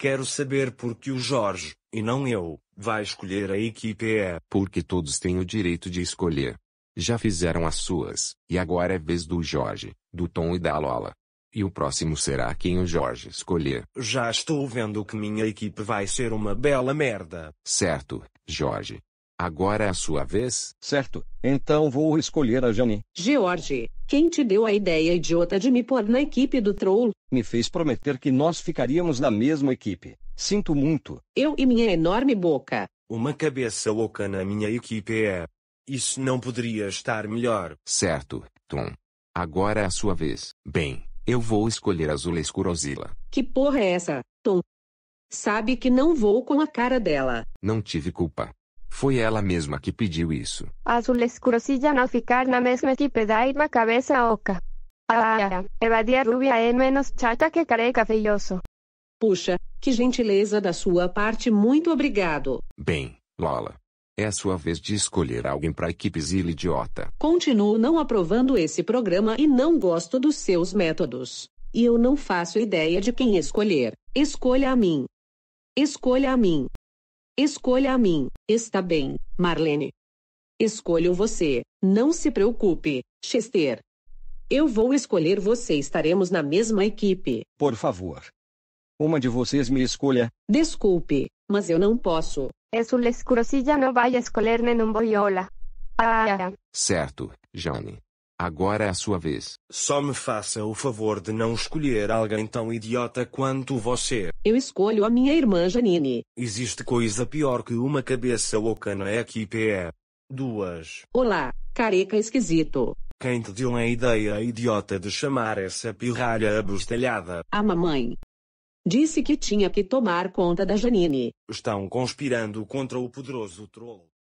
Quero saber por que o Jorge, e não eu, vai escolher a equipe É Porque todos têm o direito de escolher. Já fizeram as suas, e agora é vez do Jorge, do Tom e da Lola. E o próximo será quem o Jorge escolher. Já estou vendo que minha equipe vai ser uma bela merda. Certo, Jorge. Agora é a sua vez. Certo, então vou escolher a Jane. George, quem te deu a ideia idiota de me pôr na equipe do troll? Me fez prometer que nós ficaríamos na mesma equipe. Sinto muito. Eu e minha enorme boca. Uma cabeça louca na minha equipe é. Isso não poderia estar melhor. Certo, Tom. Agora é a sua vez. Bem, eu vou escolher Zula escurosila. Que porra é essa, Tom? Sabe que não vou com a cara dela. Não tive culpa. Foi ela mesma que pediu isso. Azul escuro se já não ficar na mesma equipe daí uma cabeça oca. Ah, ah, ah, ah. evadia rubia é menos chata que careca feioso. Puxa, que gentileza da sua parte, muito obrigado. Bem, Lola. É a sua vez de escolher alguém para equipe Zila Idiota. Continuo não aprovando esse programa e não gosto dos seus métodos. E eu não faço ideia de quem escolher. Escolha a mim. Escolha a mim. Escolha a mim, está bem, Marlene. Escolho você, não se preocupe, Chester. Eu vou escolher você, estaremos na mesma equipe. Por favor. Uma de vocês me escolha. Desculpe, mas eu não posso. É sulla escurosilha não vai escolher nenhum boiola. Ah, ah, ah. Certo, Johnny. Agora é a sua vez. Só me faça o favor de não escolher alguém tão idiota quanto você. Eu escolho a minha irmã Janine. Existe coisa pior que uma cabeça louca na equipe é. Duas. Olá, careca esquisito. Quem te deu a ideia idiota de chamar essa pirralha abostalhada? A mamãe. Disse que tinha que tomar conta da Janine. Estão conspirando contra o poderoso troll.